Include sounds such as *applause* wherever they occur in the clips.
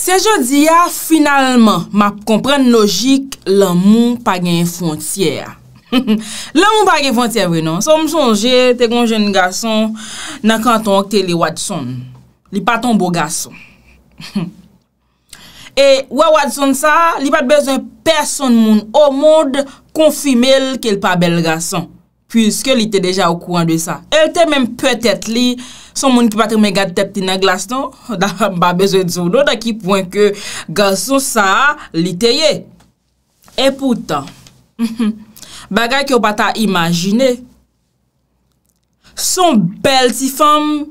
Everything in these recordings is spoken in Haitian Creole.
Se je diya, finalman, ma kompren logik la moun pa gen yon fontyer. La *laughs* moun pa gen fontyer vre nan. So m sonje, te kon jen yon gason, nan kan ton akte li wad son. Li pa ton bo gason. *laughs* E wawad son sa, li pat bezon person moun o mod konfimel ke l pa bel gason. Piske li te deja ou kouan de sa. El te menm peutet li, son moun ki patre mè gade tepti nan glas non? *laughs* non, da mba bezwe dzonon, da ki pwen ke gason sa, li te ye. E poutan, *laughs* bagay ki ou pata imajine, son bel si fèm,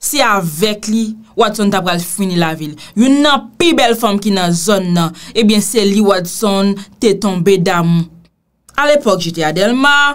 si avek li, wad son tapal fwini la vil. Yon nan pi bel fèm ki nan zon nan, ebyen eh se li wad son, te tombe dam. Al epok jite Adelma,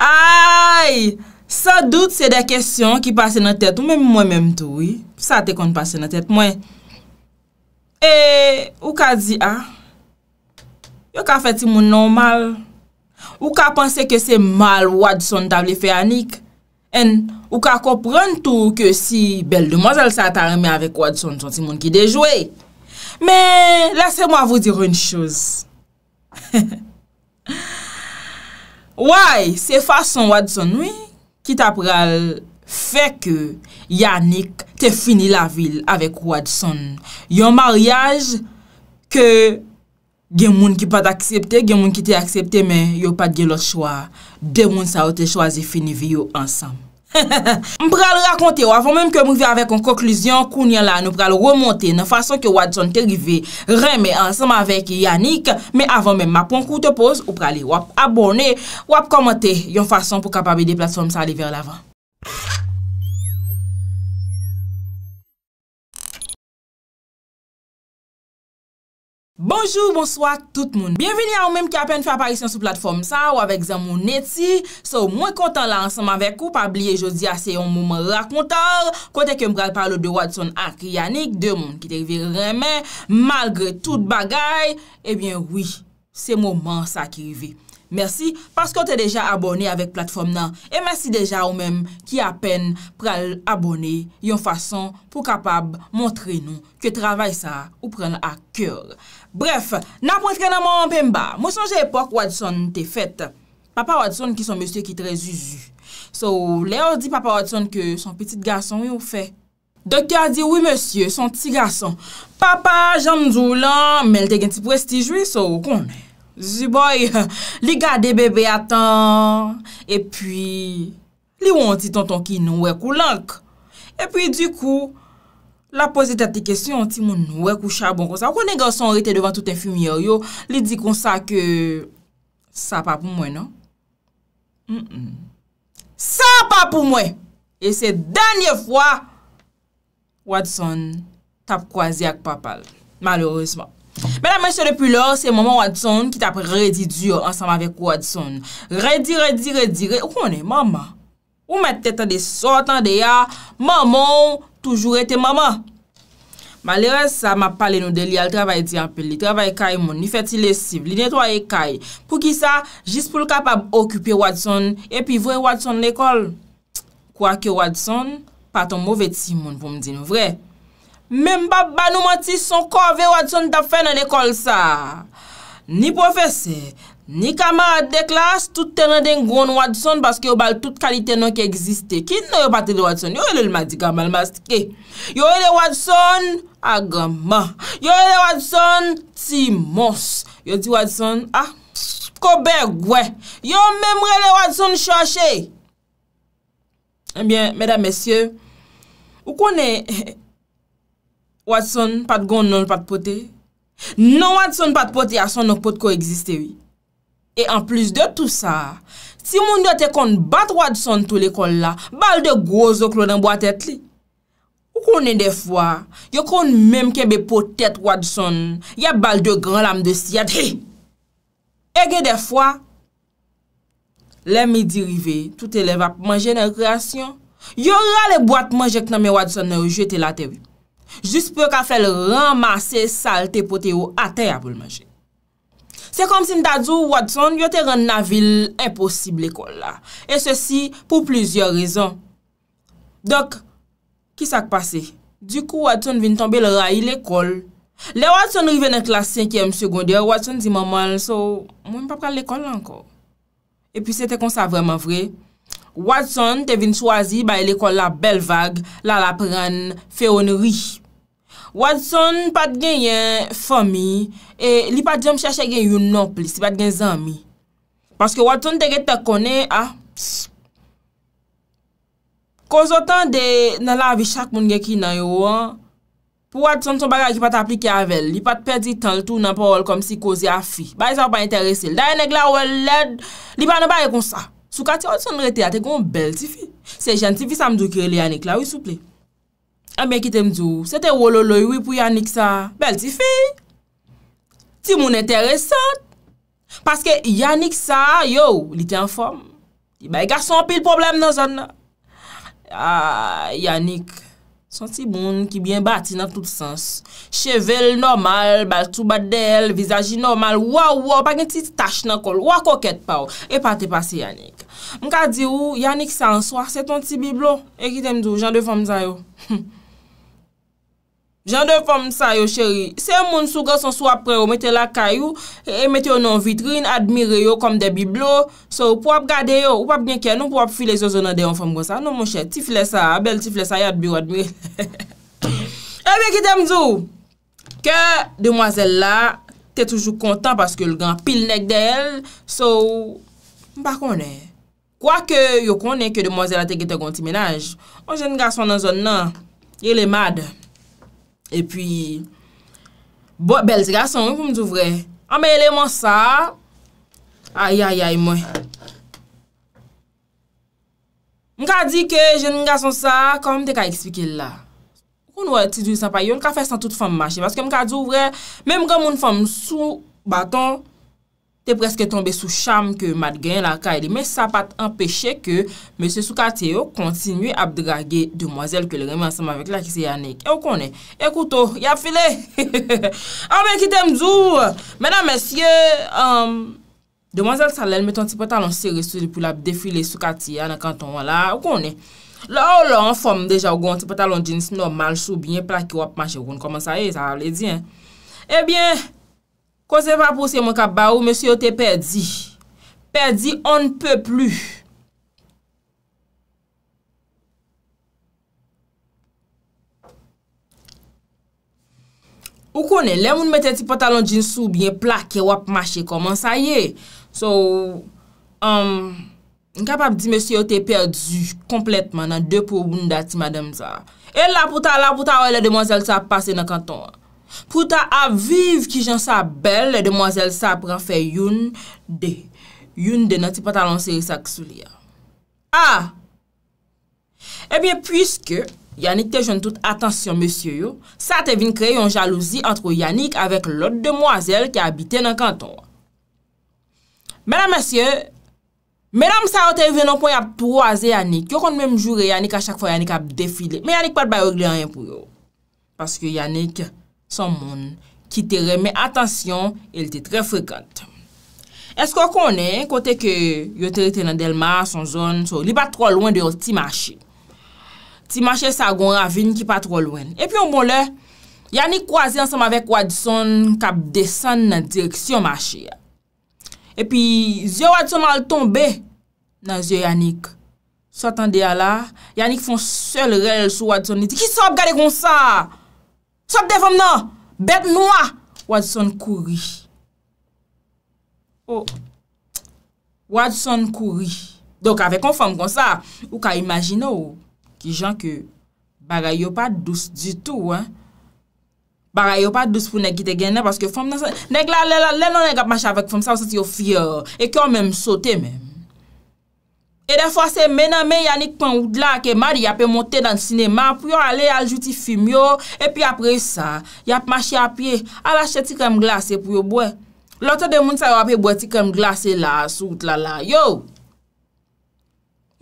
Ay, sa dout se de kesyon ki pase nan tèt ou mwen mwen mwen mwen tou, oui, sa te kon pase nan tèt mwen. E, ou ka di a, ah? yo ka fè ti moun normal, ou ka panse ke se mal wad son tabli fè anik, en, ou ka kopren tou ke si bel de mazal sa ta reme avèk wad son, son ti moun ki de jwe. Men, lase mwa vou diroun chouz. *laughs* Ouay, se fason Watson, oui, ki ta pral fe ke Yannick te fini la vil avek Watson. Yon mariage ke gen moun ki pa t'aksepte, gen moun ki te aksepte, men yo pa de lor chwa. De moun sa ou te chwa, ze fini vi yo ansam. *laughs* Mpral rakonte ou avon menm ke mou vi avek Konklusyon kounyen la nou pral remonte Nan fason ke wad son terive Reme ansenman vek Yannick Men avon menm apon koute pos Ou prale wap abone Wap komote yon fason pou kapabe de plat Sòm sa li ver lavan Bonjour, bonsoit tout moun. Bienveni a ou mèm ki apen fè aparisyon sou platform sa ou avèk zè moun neti. Sou mwen kontan la ansèm avèk ou pabliye jodi asè yon moun mèm rakontar. Kote ke m pral parlo de wad son ankyanik, dè moun ki te vi remè, malgre tout bagay, ebyen eh wè, se moun mèm sa ki vi. Mersi, paskou te deja abone avèk platform nan. E mersi deja ou mèm ki apen pral abone yon fason pou kapab montre nou. Ke travay sa ou pren a kèr. Bref, nan pwentre nan moun pè mba, mwen sonje epok wadison te fèt. Papa wadison ki son monsye ki trez uzu. So, lè ou di papa wadison ki son petit gason yon fè. Dokte a di, wè monsye, son ti gason. Papa, jan mzou lan, mèl te gen ti prestij wè, so konè. Ziboy *laughs* li gade bebe atan e pi li won ti tonton ki nou wek ou lank. E pi di kou la pozitati kesyon ti moun nou wek ou chabon kon sa. Kone gen son rete devan touten fimi yo yo li di kon sa ke sa pa pou mwen no? Sa pa pou mwen! E se denye fwa wad son tap kwa zi ak papal malorosman. Men a men se depi lor, se maman Watson ki tap redi dyo ansanm avek Watson. Redi, redi, redi, redi, ou konen maman? Ou men tetan de sotan de ya, maman ou toujou rete maman? Maleres sa, ma pale nou de li al travay di anpe, li travay kay moun, li feti lesiv, li netway kay. Pou ki sa, jis pou l kapab okupi Watson, e pi vwe Watson l ekol. Kwa ke Watson, paton mou veti moun pou mdi nou vwe. Mem ba ba nou mati son ko ave wadson da fe nan ekol sa. Ni profese, ni kamar de klas, tout tenan den goun wadson baske yo bal tout kalite nan ki egziste. Ki nou yo pati de wadson? Yo e lel madiga malmastike. Yo e lel wadson agama. Yo e lel wadson timos. Yo di wadson a ah, pskobe gwe. Yo mem re lel wadson chashe. Ebyen, eh medan mesye, ou konen ehe, Wadson pat goun nan pat pote, nan wadson pat pote a son nan pot ko egziste wi. E an plus de tout sa, si moun de te kon bat wadson tou le kon la, bal de gwozo klo nan bwa tet li. Ou konen defwa, yo kon menm kebe potet wadson, ya bal de gran lam de siyate. E gen defwa, le mi dirive, tout eleva pou manje nan rekreasyon, yo rale bwa te manje kon nan me wadson nan rejete la tewi. Jus pe ka fel ramase sal te pote yo a te apol manje. Se kom si nda djou Watson, yo te ren na vil imposible ekol la. E se si pou plizyor rezon. Dok, ki sak pase? Du kou Watson vin tombe le rayi l'ekol. Le Watson rivene klas 5e msegondye, Watson di maman, so mwen pa pral l'ekol anko. E pi se te kon sa vreman vre. Watson te vin chwazi bay l'ekol la bel vag, la la pran feyon rih. Wad son pat gen yen fomi, e li pat jom chache gen yon nop li, si pat gen zami. Paske wad son te gen tekone, a, ah, psst. Koz o tan de nan la avi chak moun gen ki nan yo an, pou wad son ton bagay ki pat aplike avel, li pat pedi tan l tou nan pa ol kom si kozi a fi. Bay zan pa interese, l daye neg la ou el led, li pa nan bagay kon sa. Sou kati wad son rete a, te kon bel ti fi. Se jen ti fi sa mdou kire le anek la, wisouple. Ambe ah, ekite mdou, se te wololo yoi pou Yannick sa, bel ti fi, ti moun enteresan, paske Yannick sa, yo, li ten fom, li bay gason pil problem nan zan nan. A, ah, Yannick, son ti bon ki bien bati nan tout sens, chevel normal, baltou badel, vizaji normal, waw waw, pa gen ti tache nan kol, wakoket e pa ou, e pati pasi Yannick. Mka di ou, Yannick sa answa, se ton ti biblo, ekite mdou, jan de fom zayo. *laughs* Jan de fòm sa yo chèri. Se yon moun sou gè son sou apre yo, metè la kayou, e metè yo nan vitrine, admire yo kom de biblo, sou pou ap gade yo, ou ap genken, ou pou ap filè zo zonan de yon fòm gò sa. Non mò chè, tifle sa, bel tifle sa yad biro admi. *laughs* Ebe ki temzou, ke demwazèl la, te toujou kontan, paske lgan pil nek de el, sou, mba konè. Kwa ke yo konè, ke demwazèl la te gete gonti menaj, o jen gason nan zon nan, ye le madè. E pi, bel se gason yon pou mdou vre. Ambele mwen sa, ayayay mwen. Mwen ka di ke jen mwen gason sa, kon mwen te ka ekspike la. Mwen wè ti dwi se pa yon, mwen ka fè san tout fèm machè, mwen ka dou vre, mwen mwen fèm sou baton, mwen mwen fèm sou baton, Te preske tombe sou cham ke mat gen la kaydi. Men sa pat empeshe ke mese Soukati yo kontinu ap drage demwazel ke le reme ansama vek la ki se yanek. E ou konen? E koutou, oh, ya file! A men ki tem djou! Menan mese, demwazel Salen meton ti patalon seri pou la defile Soukati ya nan kanton. Ou konen? La ou oh, la, an form deja ou gon, ti patalon jeans normal soub, yon plak yo ap mache ou gon. Koman sa e, sa ale dien? E eh bien, e bien, Kwa se pa pwose mwen kap ba ou, oh, mwen se yo te perdi. Perdi, on ne pe plu. Ou konen, lè moun mette ti patalon jinsou, byen plake, wap mache koman, sa ye. So, mwen um, kap ap di mwen se yo te perdi, kompletman, nan depo ou bunda ti madame za. E la pou ta, la pou ta, wè le demonsel sa pase nan kanton wè. Prouta aviv ki jan sa bel, le demwazel sa pran fe youn de. Youn de nan ti pata lanse yon sa ksou liya. Ha! Ebyen eh pwiske, Yannick te joun tout atensyon mwesye yo, sa te vin krey yon jalouzi antro Yannick avèk lot demwazel ki abite nan kanton. Mèdam mwesye, mèdam sa yon te vin anpwen ap tro aze Yannick. Yon kon mèm joure Yannick a chak fwa Yannick ap defile. Mè Yannick pat bay ogle anyen pou yo. Paske Yannick... Son moun ki te reme atasyon, el te tre frekant. Esko konen, kote ke yote rete nan Delma, son zon, so li pa tro lwen de yo Timache. Timache sa goun ravine ki pa tro lwen. E pi yon bon le, Yannick kwa zi ansam avek wadison kap desen nan direksyon mwache ya. E pi, zye wadison al tombe nan zye Yannick. Sotan de ya la, Yannick fon sel rel sou wadison. Ni ti ki sob gade kon sa! Sop de fom nan, bet mou a, wad son kouri. O, oh. wad son kouri. Donk ave kon fom kon sa, ou ka imagine ou, ki jan ke bagay yo pa douz di tou, an. Bagay yo pa douz pou nek ite gennen, paske fom nan se, nek la le la, le nan nek ap mache avek fom sa, ou se ti yo fiyor, e ki yo menm sote menm. E de fwa se menan men Yannick pen wout la ke mari yape monte dan sinema pou yo ale aljouti film yo. E pi apre sa, yape machi apye, alache ti kem glase pou yo bwe. Lote de moun sa yo apre bwe ti kem glase la, sout la la. Yo!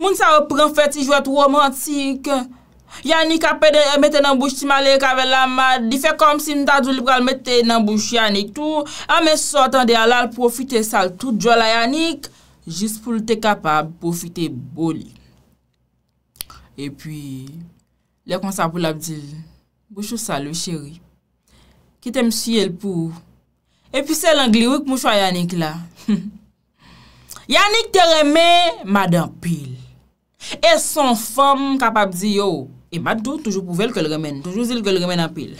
Moun sa yo pren feti jwet romantik. Yannick ape de emete nanbouj ti male kavel la ma. Di fe kom si mtadou lipral emete nanbouj Yannick tou. A me sotan de alal profite sal tout jwela Yannick. Jis pou lte kapab pou fite bol. E pi, lè kon sa pou l'Abdil. Bouchou salou, chéri. Kite msye l pou. E pi sel an glirik mou chwa Yannick la. *laughs* Yannick te reme madan pil. E son fom kapab di yo. E madou, toujou pouvel ke l remen. Toujou zil ke l remen apil.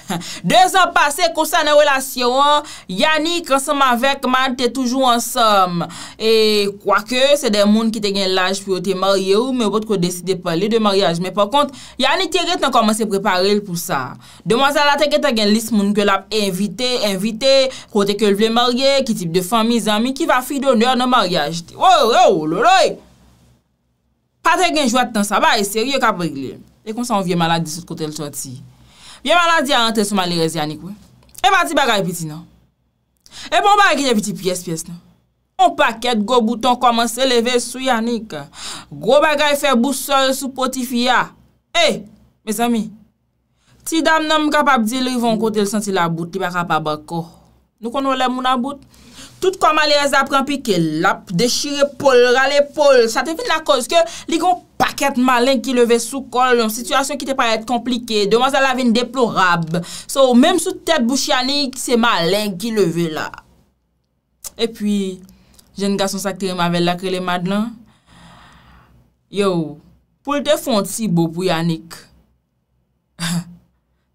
Dez an pase, kousan an relasyon, Yanni konsan ma vek, man te toujou ansam. E kwa ke, se den moun ki te gen laj pou yo te marye ou, men wot ko deside pale de marye. Men pwakont, Yanni tiret nan komanse preparel pou sa. Demo zala te gen lis moun ke lap evite, evite, kote ke l vle marye, ki tip de fami, zami, ki va fi doner nan marye. Ou, ou, ou, louloui! Patre gen jwa tan sa ba, e serye kaprile. E kon sa yon vie maladi sot kote l choti. Vie maladi a ante sou malirezi, Yannick, we. E pati bagay piti, nan. E bon bagay genye piti piyes piyes, nan. On paket go bouton koman se leve sou, Yannick. Go bagay fe bout sor sou potifi ya. E, mes ami, ti dam nan m kapap di li yon kote l santi la bout ki baka pa bako. Nou kon wole moun la bout? Tout kwa ma li reza pran pi ke lap, dechire pol, rale pol, sa te fin la koz ke li gon paket malen ki leve sou kol, yon situasyon ki te pare ete komplike, dewa sa la ven deplorab. So, menm sou tep bouchi Yannick, se malen ki leve la. E pi, jen gason sakri mavel la krele madlan, yo, pou l te font si bo pou Yannick,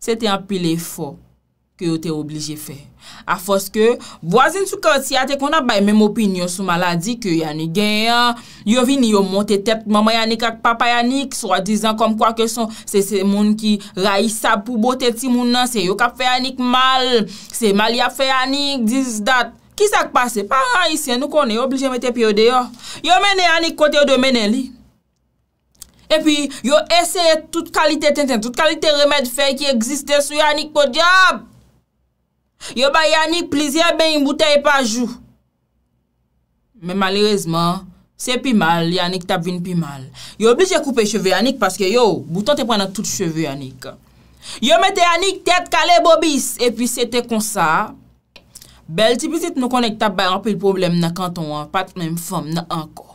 se te apile fok. ke yo te oblije fe. A fos ke, vwazin sou kot si ate kon ap bay menm opinyon sou maladi ke yoni genyan, yo vini yo monte tep mama yonik ak papa yonik, sou a dizan kom kwa keson, se se moun ki rayisa pou bote ti moun nan, se yo kap fe yonik mal, se mal ya fe yonik, this, that. Ki sak pase? Paran yisye nou kon e oblije me tep yo deyo. Yo mene yonik kote yo de mene li. E pi, yo eseye tout kalite tenten, tout kalite remèd fe ki egziste sou yonik po diyab. Yo ba Yannick, plizye ben yon bouteye pa jou. Men malerezman, se pi mal, Yannick tap vin pi mal. Yo oblije koupe cheve Yannick, paske yo, boutan te pren nan tout cheve Yannick. Yo mette Yannick, tet kale bobis. E pi se te konsa, bel tipisit nou konen ki tap bayan, anpil problem nan kanton an, pat men fom nan anko.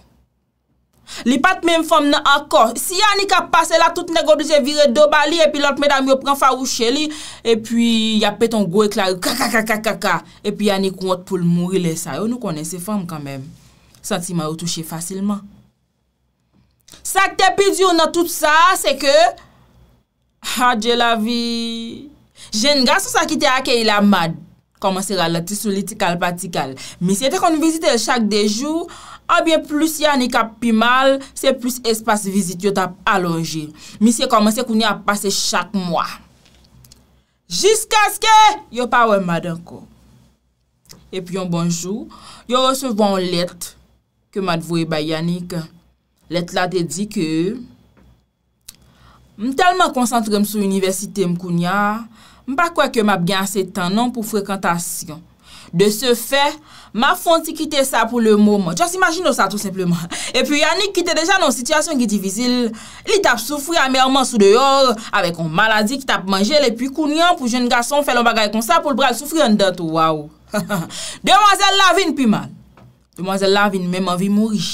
Li pat mèm fòm nan ankor. Si anik ap pase la, tout nè goblize vire doba li, epi lont mèdam yo pran farouche li, epi ap peton gwek la, kaka kaka kaka kaka, epi anik wot pou lmouri le sa. Yo nou konen se fòm kanmèm. Sa ti mè yo touche fasilman. Sa k te pidyon nan tout sa, se ke, ha dje la vi. Je n'ga sou sa ki te ake ila mad. Koman se ralatisou li tikal patikal. Mi se te konu vizite chak de jou, Abyen plus Yannick ap pimal, se plus espas vizit yo tap alonje. Mi se komanse kouni ap pase chak mwa. Jiska ske, yo pa wè madanko. Epi yon bonjou, yo recevon let ke m advouye bay Yannick. Let la dedike, ke m telman konsantre m sou universite m kouni a, m pa kwa ke m ap gen ase tanon pou frekantasyon. De se fe, Ma fonte ki te sa pou le mouman. Jase imagine yo sa tout sepleman. E pi Yannick ki te deja nou sityasyon ki divizil. Li tap soufri amèrman sou deyor. Awe kon maladi ki tap manje. Li pi kounyan pou jen gason felon bagay kon sa. Pou l bral soufri an dè tout wawou. *laughs* Demoiselle Lavigne pi man. Demoiselle Lavigne mèman vi mouri.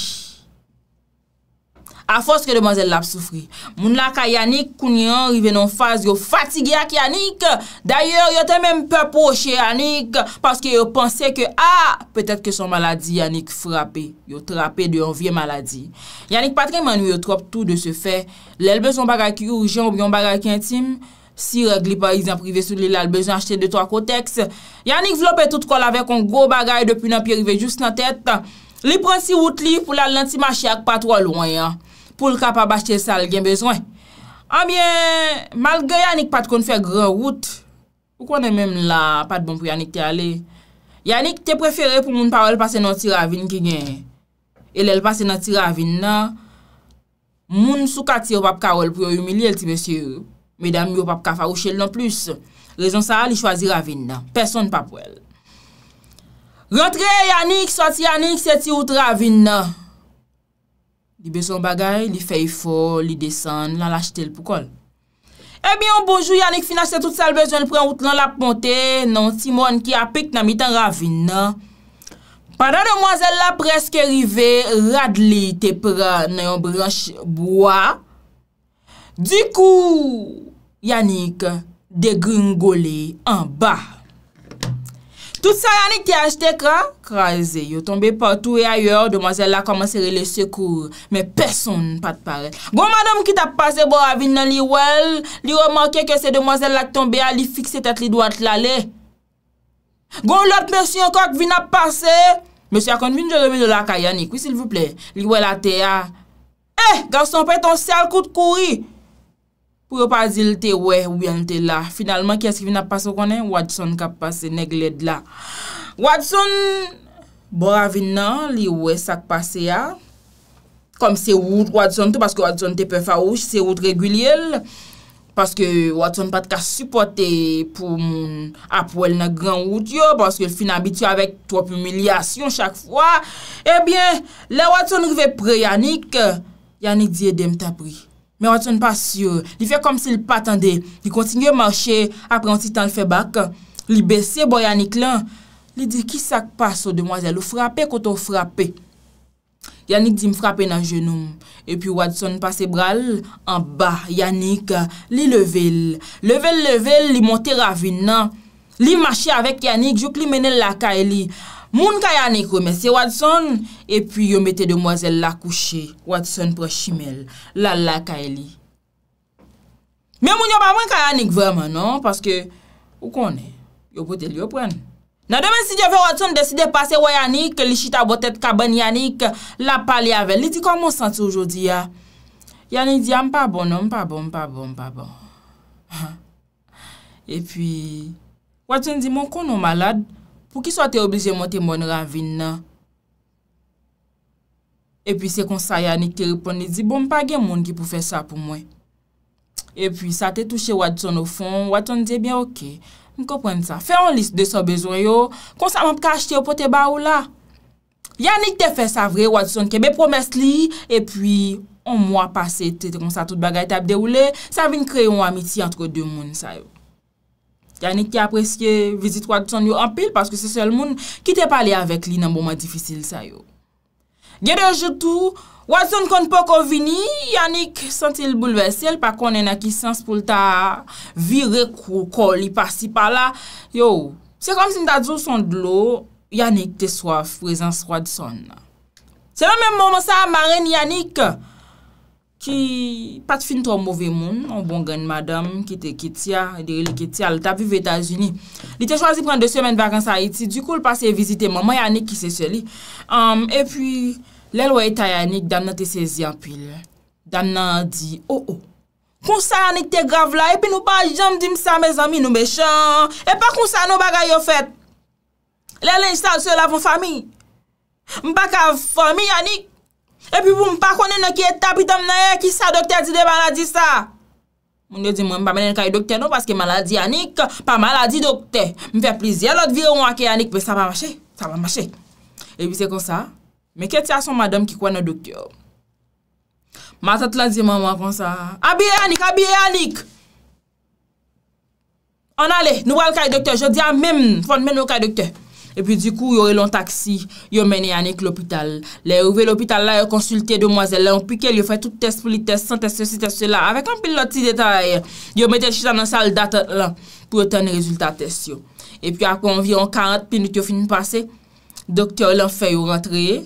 A fos ke deman zel lap soufri. Moun la ka Yannick kounyan rive nan faz yo fatige ak Yannick. Daye yo te menm pe poche Yannick. Paske yo pense ke a, ah, petet ke son maladi Yannick frape. Yo trape de yon vie maladi. Yannick patre manou yo trop tou de se fe. Le lbezon bagay ki oujian ou bion bagay ki intim. Si regli parizan prive sou li la lbezon achete de to ak o teks. Yannick vlo pe tout kol ave kon gro bagay depi nan pi rive jous nan tet. Li pransi wout li pou la lenti machi ak patwa lwen ya. pou l ka pa bache sa l gen bezwen. Anbyen, malge Yannick pat kon fè gran wout, pou kon en menm la pat bon pou Yannick te ale, Yannick te prefere pou moun pa wèl pase nan ti ravine ki gen. E lèl pase nan ti ravine nan, moun sou ka ti wap ka wèl pou yon yomilye l ti mèsyur, mèdam yon wap ka farouche l nan plus. Rezon sa al yi chwazi ravine nan, person pa pou el. Rentre Yannick, sot Yannick se ti wout ravine nan. Li bezon bagay, li fey fo, li desen, lan lachite l pou kol. Ebyon eh bonjou Yannik finase tout sal bezon pou yon outlan la ponte, nan Simon ki apik nan mitan ravina. Padan demwazel la preske rive, rad li te pra nan yon branche bwa. Dikou Yannik degringole an ba. Dout sa Yannick ti achete ka? Kraze, yo tombe portou e ayor, demoiselle la komanse rele secour. Me person pa te pare. Gon madame ki ta pase bo avin nan li wel, li remanke ke se demoiselle la tombe a li fikse tete li doat lale. Gon lot mersi anka kvin ap pase, monsi akon vin je remen do la ka Yannick. Oui, s'il vous plait. Li wel a te ya. Eh, garson pe ton sel kout kouri. Pou yo pa zil te we, ouyan te la. Finalman, kya skifina pa so konen? Wadson ka pase negled la. Wadson, bor avin nan, li we sak pase ya. Kom se wout wadson tou, paske wadson te pe fawouch, se wout regwilyel. Paske wadson pat ka supporte pou apwel na gran wout yo, paske fina bitu avèk top umilyasyon chak fwa. Ebyen, eh le wadson rive pre Yannick, Yannick diye eh, dem ta priy. Men oh, Watson pa syur, li fey kom si li patande, li kontinye manche apren si tan li fe bak, li besye bo Yannick lan, li di ki sak pa sou demwazel, ou frape koto frape. Yannick di m frape nan jenoum, epi Watson pase bral, an ba, Yannick li level, level, level, li monte ravine nan, li manche avek Yannick, jok li mene laka e li. Moun ka Yannick ome, se Watson e pi yo mette demwazel la kouche, Watson pro shimel, la la ka e li. Me moun yo pa mwen ka Yannick veman, no, paske, ou kon e, yo pote li yo pren. Nan demen si diyo fe Watson deside pase woy Yannick, li chita botet kaban Yannick, la pale ave. Li di kon monsansi oujodi ya, Yannick di, a ah, mpa bon, a non, mpa bon, mpa bon, mpa bon, mpa *laughs* bon. E pi, Watson di, mwen kon ou malade? pou ki sa te oblize mwen te mwen ravin nan. E pi se kon sa yani te ripon, ni di, bon pa gen moun ki pou fe sa pou mwen. E pi sa te touche wadison ou fon, wadison diye, eh bie ok, mi kopwenn sa, fe an list de sa bezon yo, kon sa mwen pka achte yo pote ba ou la. Yani te fe sa vre, wadison kebe promes li, e pi, an mwa pase, te kon sa tout bagay tab de ou le, sa vin kre yon amiti antro de moun sa yo. Yannick ki apresye vizit wadison yo anpil paske se sel moun ki te pale avek li nan boma difisil sa yo. Gede joutou, wadison kon po kon vini, Yannick sentil boulevesel pa kon ena ki sens pou ta vire kou kou li pasi pala. Yo, se kom si mta djou son dlo, Yannick te swaf rezen wadison. Se nan men mouman sa, ma ren Yannick, ki pat fin tro mouve moun, an bon gen madame ki te kitia, idere li kitia, al ta vive Etats-Unis. Li te chwazi pren de semen vakan sa Haiti, du koul pase yi vizite man, man Yannick ki se seli. E pi, lèl wè yi ta Yannick, dan nan te sezi apil. Dan nan di, oh oh, kon sa Yannick te grav la, e pi nou pa jom dim sa, mez ami nou mechan, e pa kon sa nou bagay yo fet. Lèl lè yi sal sel avon fami, m bak av fami Yannick. E pi pou m pa konen nou ki etta pitam nanye, ki sa dokte a di de baladi sa. Moun de di mwen pa menen kaye dokte nou, paske maladi Anik, pa maladi dokte. Mwen fe plizye lout vide ou anke Anik, pe sa pa mache, sa pa mache. E pi se kon sa, me keti a son madam ki kwen nou dokte yo. Matat la di mwen mwen kon sa. Abie Anik, abie Anik! An ale, nou al kaye dokte, je di an men, fon men ou kaye dokte. E pi di kou yo re lon taksi, yo mene Yannick l'hopital. Le ouve l'hopital la, yo konsulte domoazel. Le ou pike, yo fè tout test pou li test, test, test, test, test, test la. Avèk an pil loti detayè, yo mète Chita nan sal datat lan, pou yo tè nè rezultat test yo. E pi akon viran 40 pinout yo finin pase, doktor lan fè yo rentreye,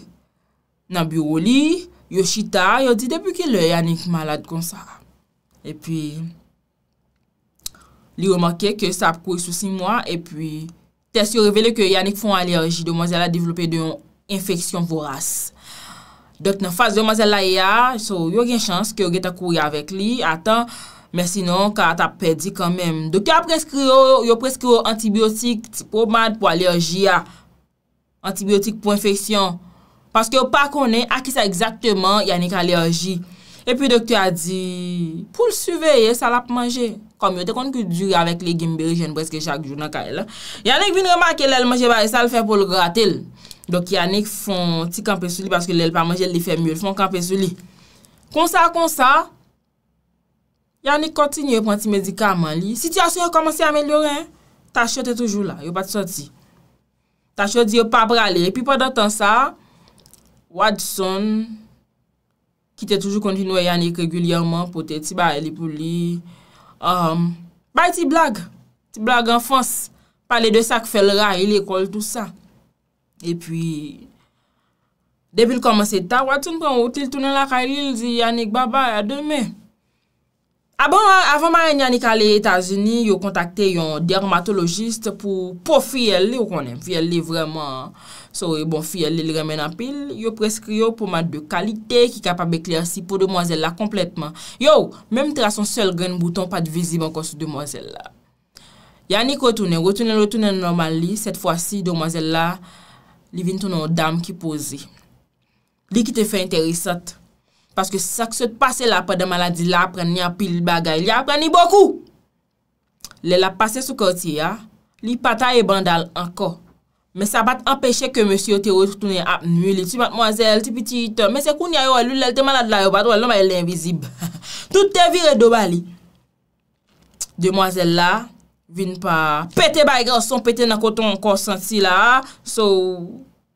nan biro li, yo Chita, yo di debi ke lè Yannick malade kon sa. E pi, li yo manke ke sa ap kouy sou 6 mwa, e pi, test yo revele ke yon ek fon alerji do mazela devlope de yon infeksyon voras. Dok nan faz do mazela e a, so yo gen chans ke yo gen ta kouri avek li, ata, men sinon ka ta pedi kanmem. Dok yo preskrio antibiotik, ti pou mad pou alerji a, antibiotik pou infeksyon, paske yo pa konen akisa ekzakteman yon ek alerji. Epi doktya di, pou l suveyye, salap manje. Komyo, te konti ki dure avèk le gimberi jen brezke chak joun an kare la. Yannik vin remake lèl manje bari, sal fe pou l gratel. Dok yannik fon ti kampe sou li, paske lèl pa manje, lèl fe mye, lèl fon kampe sou li. Konsa, konsa, yannik kontinye pon ti medikaman li. Sityasyon yon komanse amelioren, tachot e toujou la, yon pati soti. Tachot yon pati brale, epi podan tan sa, wad son... ki te toujou kontinwe Yannick regulyanman, pote ti ba elipou li. Um, Bay ti blag, ti blag an fons, pale de sak fel ray, el ekol tout sa. E pi, debil komanse ta, watoun pou an outil tou nan la karyil, di Yannick baba ya deme. A ah bon, ah, avon ma en yani ka le Etasuni, yo kontakte yon dermatologiste pou pou fiyeli ou konen. Fiyeli vreman, sor e bon fiyeli li remen apil. Yo preskrio pou mat de kalite ki kapabekli asipo demoiselle la kompletman. Yo, menm te la son sel gren bouton pat vizib an konsu demoiselle la. Yani kotounen, rotounen rotounen normal li. Set fwa si, demoiselle la, li vintounen o dam ki pose. Li ki te fe interisat. Paske sak se te pase la pa de maladi la apren ni apil bagay. Li apren ni bokou. Le la pase sou kotye ya. Li pata e bandal anko. Me sa bat empeshe ke monsi yo te rotounen ap nye li. Ti matmwazel, ti piti, te mese koun ya yo alu lel te malad la yo patou. Alon ba el le envizib. *laughs* Tout te vire doba li. De mwazel la, vin pa pete bagay. Son pete nan koton konsensi la. So,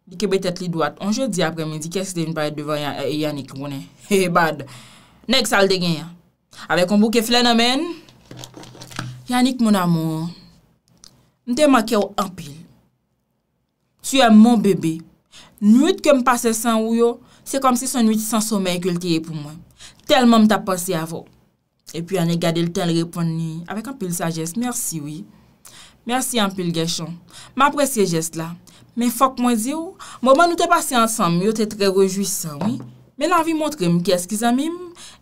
li kebetet li doat. On je di apre men di kes de vin pa et devan yanik mounen. He he bad Nèk sal de gen ya Awe kon bouke flè nan men Yannik moun amou Nte makè ou anpil Su yè moun bebe Nwit ke m pase san ou yo Se kom si son witi san somè Ekultiye pou mwen Telman m taposi avò E pi ane gade l tel repon ni Awek anpil sajes Mersi wè Mersi anpil gesho M apresye jes la Mè fok mwen di ou Mouman nou te pase ansam Yo te tre rejou sa wè Men anvi montre mi ki eskizan mim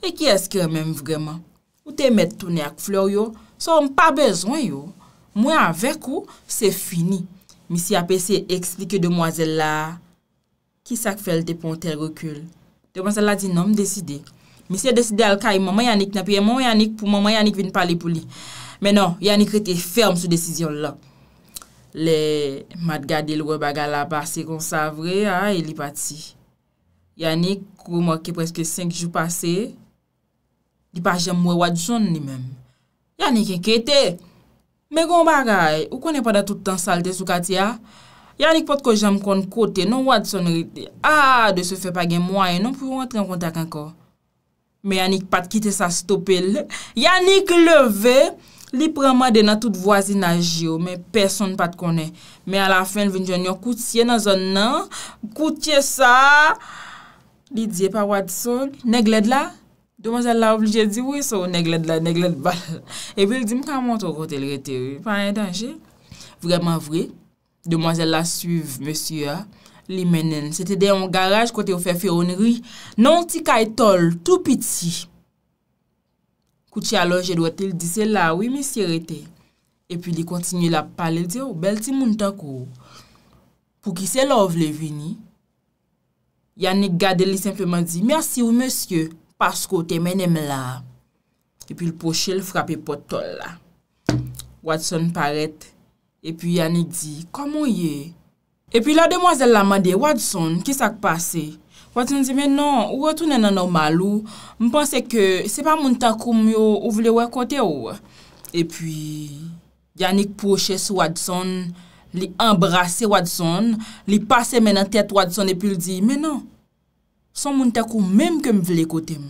e ki eskizan mèm vreman. Ou te met toune ak fleur yo, sou m pa bezon yo. Mwen anvek ou, se fini. Misye apese eksplike demwazel la, ki sak fel te pon tel rekyol. Demwazel la di, nan m deside. Misye deside al kaye, maman Yannik napye, moun Yannik pou maman Yannik vin pale pou li. Men an, non, Yannik rete ferm sou desisyon la. Le madgade ilwe baga la basi kon savre, a, ili pati. Yannik, kou mwake preske 5 jou pase, di pa jem mwe wad joun ni mem. Yannik enkete, me goun bagay, ou konen pa da toutan salte sou kati ya, Yannik pat ko jem kon kote, non wad son rite, a, de se fe pa gen mwaye, non pou want ren kontak anko. Me Yannik pat kite sa stopel, Yannik leve, li prama dena tout vwazi na jyo, me person pat konen, me ala fen vin joun yon koutye nan zon nan, koutye sa, a, Li diye pa wad sol, negled la. Domozele la oblije di, wè so, negled la, negled bal. *laughs* E pi li di, mkan mwanto kote l rete, wè. Pan yon danje. Vreman vre, domozele la suyv, msye, li menen. Sete de yon garaj kote yon fefe yon rwi. Non ti kay tol, tou piti. Kouti aloje, dwete li di, se la, wè mi si rete. E pi li kontinye la pale, li di, wè, oh, bel ti moun ta kou. Pou ki se lov le vini. Yannick gade li simplement di, mersi non, ou monsye, pasko te menem la. E pi l poche l frape potol la. Watson paret, e pi Yannick di, komon ye? E pi la demwazel la mande, Watson, kisak pase? Watson di, menon, ou wotounen nan normal ou? Mpense ke, se pa moun takou myo, ou vle wakote ou? E pi, Yannick poche sou Watson, li embrase Watson, li pase menan tet Watson, e pi l di, menon, Son moun te kou mèm ke m vile kote m.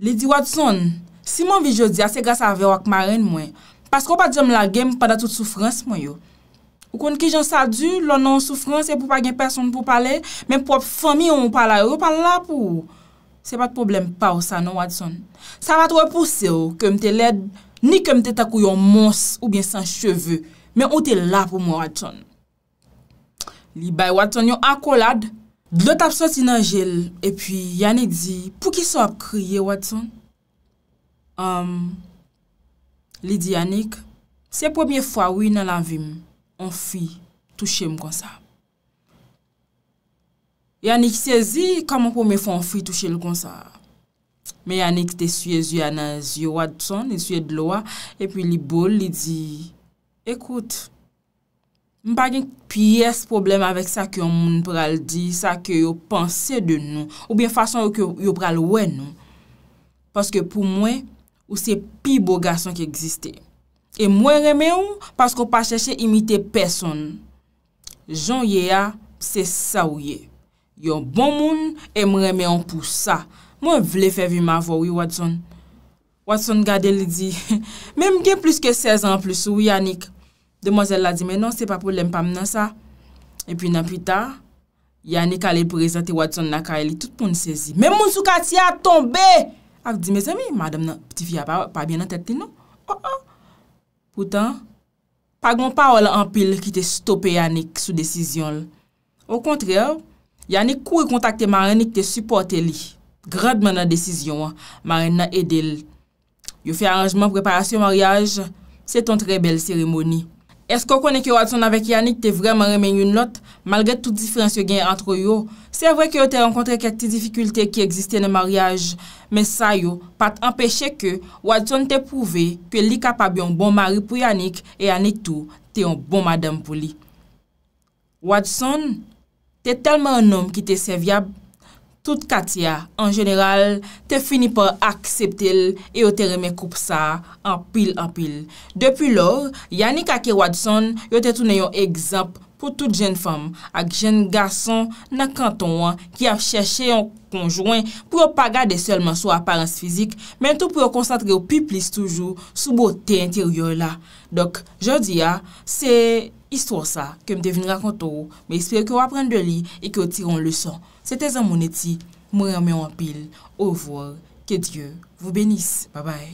Ledi wad son, si m an vi jodi ase gas avè wak ma ren mwen, pasko pa di yon m lage m pa da tout soufrans mwen yo. Ou kon ki jon sa du, lò nan soufrans e pou pa gen person pou pale, men prop fami yon mou pale, yo pale la pou. Se pat problem pa ou sa nou wad son. Sa vat wè pou se yo ke m te led, ni ke m te te kou yon mons ou bien san cheve, men ou te la pou m wad son. Li bay waton yon akolad, blot ap soti nan jel, epi Yannick di, pou ki so a kriye waton? Um, li di Yannick, se pwemye fwa wina la vim, an fi touche m kon sa. Yannick se zi, kaman pwemye fwa an fi touche l kon sa. Me Yannick te suye zi anan zi waton, ni e suye dlo wa, epi li bol li di, ekout, Mpa gen pyes problem avèk sa ke yon moun pral di, sa ke yon panse de nou, ou bien fason yon pral wè nou. Paske pou mwen, ou se pi bo gason ki egziste. E mwen reme ou, paske ou pa chèche imite person. Joun ye a, se sa ou ye. Yon bon moun, em reme ou pou sa. Mwen vle fevi ma vò, wè watson. Watson gade li di, *laughs* mwen gen plus ke 16 an plus, wè wanson. Demozel la di menon, se pa poulem pa menan sa. E pi nan pi ta, Yannick a le prezente wad son nakay li, tout pou ni sezi. Men moun sou kati a tombe! Ak di men zemi, madan nan ptifi a pa bien nan tete nan. Oh oh! Poutan, pagman pa wala anpil ki te stoppe Yannick sou desisyon. Ou kontryor, Yannick kou yu kontakte Marenik te supporte li. Grad menan desisyon, Maren na edel. Yo fey aranjman preparasyon maryaj, se ton trebel seremoni. Esko konen ki Watson avek Yannick te vreman remen yon lot, malre tout difrensyo gen antro yo, se vre ke yo te renkontre ket ti difikulte ki egziste ne mariage, men sa yo pat empeshe ke Watson te pouve ke li kapab yon bon mari pou Yannick e Yannick tou te yon bon madame pou li. Watson, te telman yon nom ki te seviab, tout kati ya, an jeneral, te fini pa akseptel e yo te reme koup sa an pil an pil. Depi lor, Yannick Akewadson yo te toune yon egzamp pou tout jen fam ak jen gason na kanton wan ki a cheshe yon konjouen pou yo pa gade selman sou aparense fizik, men tou pou yo konsantre yo pi plis toujou sou bo te enteryor la. Dok, jodi ya, ah, se... Istwa sa, kem devin rakonto ou, me espere ke wapren de li, e ke otiron luson. Sete zan mouneti, moun ramye wapil. Ovo, ke Diyo, vou benis. Babay.